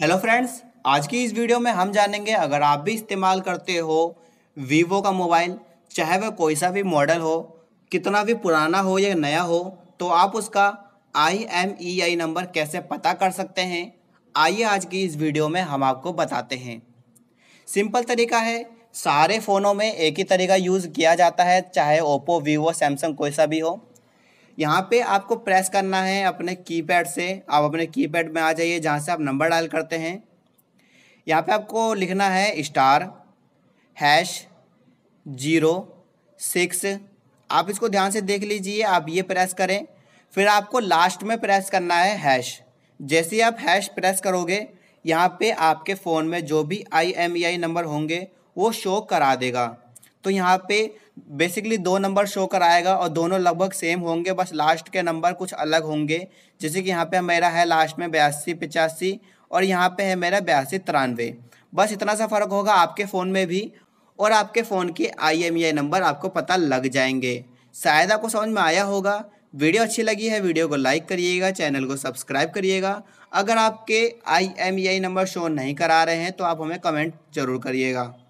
hello friends आज की इस वीडियो में हम जानेंगे अगर आप भी इस्तेमाल करते हो वीवो का मोबाइल चाहे वह कोई सा भी मॉडल हो कितना भी पुराना हो या नया हो तो आप उसका I M E I number कैसे पता कर सकते हैं आइए आज की इस वीडियो में हम आपको बताते हैं सिंपल तरीका है सारे फ़ोनों में एक ही तरीका यूज़ किया जाता है चाहे ओप्पो वीवो सैमसंग कोई सा भी हो यहाँ पे आपको प्रेस करना है अपने कीपैड से आप अपने कीपैड में आ जाइए जहाँ से आप नंबर डायल करते हैं यहाँ पे आपको लिखना है स्टार हैश जीरो सिक्स आप इसको ध्यान से देख लीजिए आप ये प्रेस करें फिर आपको लास्ट में प्रेस करना है हैश जैसे ही आप हैश प्रेस करोगे यहाँ पे आपके फ़ोन में जो भी I M E I number होंगे वो शो करा देगा तो यहाँ पे बेसिकली दो नंबर शो कराएगा और दोनों लगभग सेम होंगे बस लास्ट के नंबर कुछ अलग होंगे जैसे कि यहाँ पे मेरा है लास्ट में बयासी पचासी और यहाँ पे है मेरा बयासी तिरानवे बस इतना सा फ़र्क होगा आपके फ़ोन में भी और आपके फ़ोन के आई नंबर e आपको पता लग जाएंगे शायद आपको समझ में आया होगा वीडियो अच्छी लगी है वीडियो को लाइक करिएगा चैनल को सब्सक्राइब करिएगा अगर आपके आई नंबर शो नहीं करा रहे हैं तो आप हमें कमेंट ज़रूर करिएगा